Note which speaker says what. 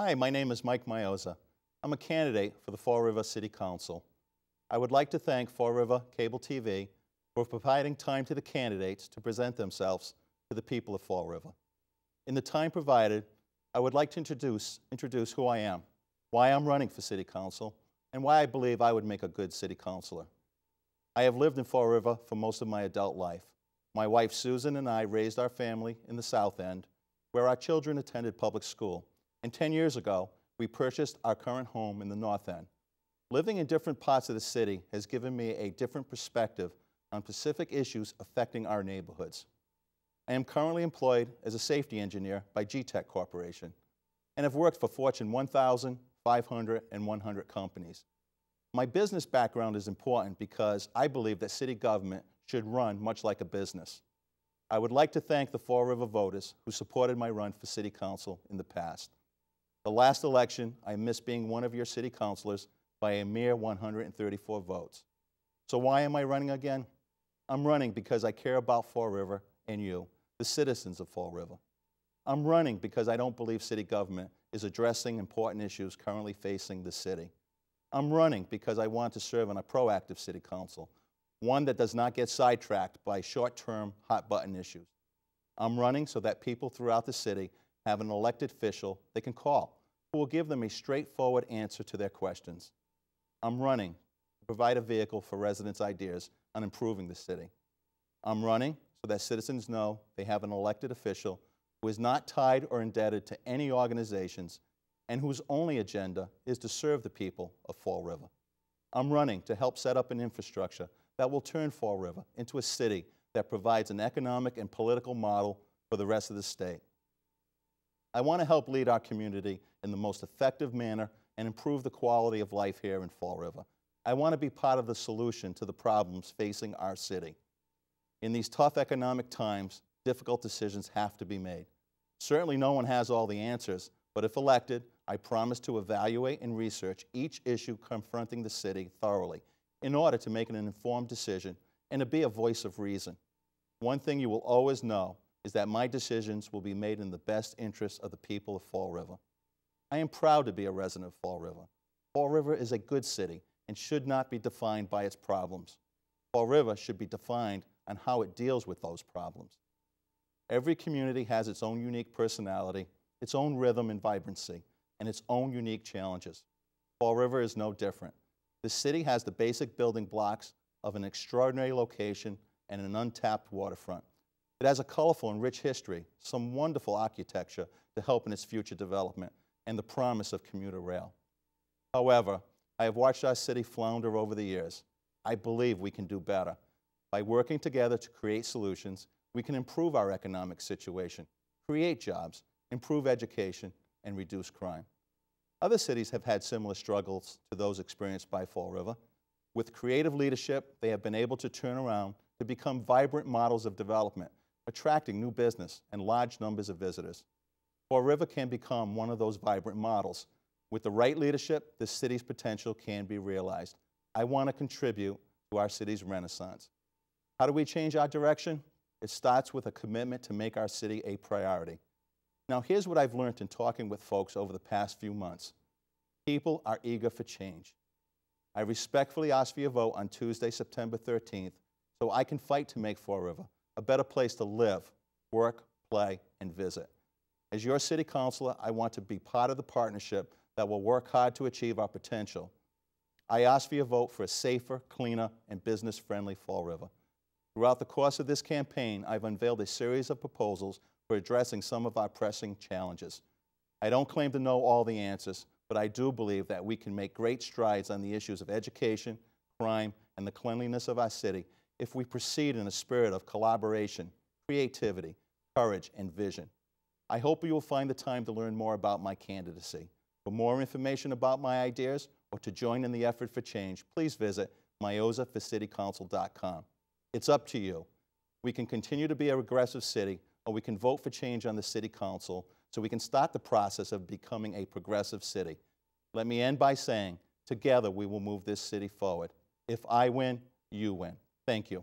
Speaker 1: Hi, my name is Mike Mioza. I'm a candidate for the Fall River City Council. I would like to thank Fall River Cable TV for providing time to the candidates to present themselves to the people of Fall River. In the time provided, I would like to introduce, introduce who I am, why I'm running for City Council, and why I believe I would make a good City Councilor. I have lived in Fall River for most of my adult life. My wife Susan and I raised our family in the South End, where our children attended public school. And 10 years ago, we purchased our current home in the North End. Living in different parts of the city has given me a different perspective on specific issues affecting our neighborhoods. I am currently employed as a safety engineer by GTEC Corporation and have worked for Fortune 1000, 500, and 100 companies. My business background is important because I believe that city government should run much like a business. I would like to thank the Fall River voters who supported my run for city council in the past. The last election, I missed being one of your city councilors by a mere 134 votes. So why am I running again? I'm running because I care about Fall River and you, the citizens of Fall River. I'm running because I don't believe city government is addressing important issues currently facing the city. I'm running because I want to serve on a proactive city council, one that does not get sidetracked by short-term hot-button issues. I'm running so that people throughout the city have an elected official they can call who will give them a straightforward answer to their questions. I'm running to provide a vehicle for residents' ideas on improving the city. I'm running so that citizens know they have an elected official who is not tied or indebted to any organizations and whose only agenda is to serve the people of Fall River. I'm running to help set up an infrastructure that will turn Fall River into a city that provides an economic and political model for the rest of the state. I want to help lead our community in the most effective manner and improve the quality of life here in Fall River. I want to be part of the solution to the problems facing our city. In these tough economic times, difficult decisions have to be made. Certainly no one has all the answers, but if elected, I promise to evaluate and research each issue confronting the city thoroughly in order to make an informed decision and to be a voice of reason. One thing you will always know is that my decisions will be made in the best interest of the people of Fall River. I am proud to be a resident of Fall River. Fall River is a good city and should not be defined by its problems. Fall River should be defined on how it deals with those problems. Every community has its own unique personality, its own rhythm and vibrancy, and its own unique challenges. Fall River is no different. The city has the basic building blocks of an extraordinary location and an untapped waterfront. It has a colorful and rich history, some wonderful architecture to help in its future development, and the promise of commuter rail. However, I have watched our city flounder over the years. I believe we can do better. By working together to create solutions, we can improve our economic situation, create jobs, improve education, and reduce crime. Other cities have had similar struggles to those experienced by Fall River. With creative leadership, they have been able to turn around to become vibrant models of development attracting new business and large numbers of visitors. Fall River can become one of those vibrant models. With the right leadership, the city's potential can be realized. I want to contribute to our city's renaissance. How do we change our direction? It starts with a commitment to make our city a priority. Now, here's what I've learned in talking with folks over the past few months people are eager for change. I respectfully ask for your vote on Tuesday, September 13th, so I can fight to make Fall River a better place to live, work, play, and visit. As your city councilor, I want to be part of the partnership that will work hard to achieve our potential. I ask for your vote for a safer, cleaner, and business-friendly Fall River. Throughout the course of this campaign, I've unveiled a series of proposals for addressing some of our pressing challenges. I don't claim to know all the answers, but I do believe that we can make great strides on the issues of education, crime, and the cleanliness of our city if we proceed in a spirit of collaboration, creativity, courage, and vision. I hope you will find the time to learn more about my candidacy. For more information about my ideas or to join in the effort for change, please visit myozaforcitycouncil.com. It's up to you. We can continue to be a regressive city, or we can vote for change on the city council so we can start the process of becoming a progressive city. Let me end by saying, together we will move this city forward. If I win, you win. Thank you.